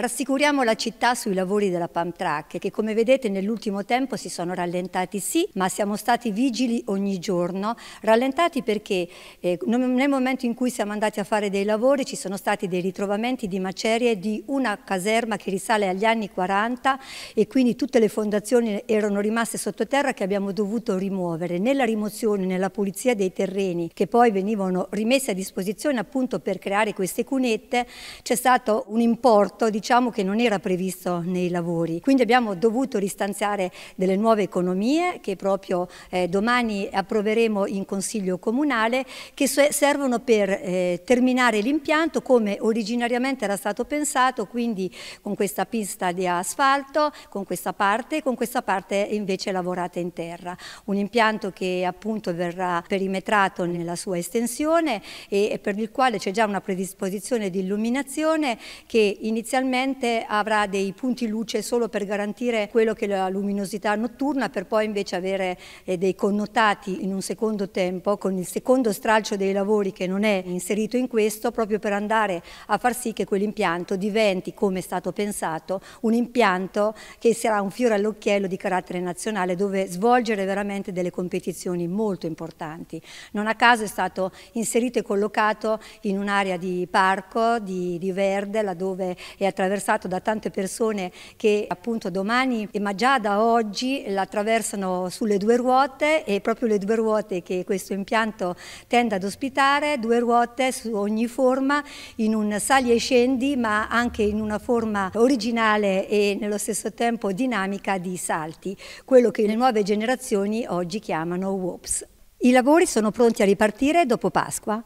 Rassicuriamo la città sui lavori della pump track che come vedete nell'ultimo tempo si sono rallentati sì, ma siamo stati vigili ogni giorno, rallentati perché eh, nel momento in cui siamo andati a fare dei lavori ci sono stati dei ritrovamenti di macerie di una caserma che risale agli anni 40 e quindi tutte le fondazioni erano rimaste sottoterra che abbiamo dovuto rimuovere. Nella rimozione, nella pulizia dei terreni che poi venivano rimessi a disposizione appunto per creare queste cunette c'è stato un importo diciamo, diciamo che non era previsto nei lavori. Quindi abbiamo dovuto ristanziare delle nuove economie che proprio eh, domani approveremo in Consiglio Comunale che servono per eh, terminare l'impianto come originariamente era stato pensato, quindi con questa pista di asfalto, con questa parte e con questa parte invece lavorata in terra. Un impianto che appunto verrà perimetrato nella sua estensione e, e per il quale c'è già una predisposizione di illuminazione che inizialmente sicuramente avrà dei punti luce solo per garantire quello che è la luminosità notturna per poi invece avere eh, dei connotati in un secondo tempo con il secondo stralcio dei lavori che non è inserito in questo proprio per andare a far sì che quell'impianto diventi come è stato pensato un impianto che sarà un fiore all'occhiello di carattere nazionale dove svolgere veramente delle competizioni molto importanti. Non a caso è stato inserito e collocato in un'area di parco, di, di verde, laddove è attraverso attraversato da tante persone che appunto domani, ma già da oggi, l'attraversano sulle due ruote e proprio le due ruote che questo impianto tende ad ospitare, due ruote su ogni forma, in un sali e scendi, ma anche in una forma originale e nello stesso tempo dinamica di salti, quello che le nuove generazioni oggi chiamano WOPS. I lavori sono pronti a ripartire dopo Pasqua.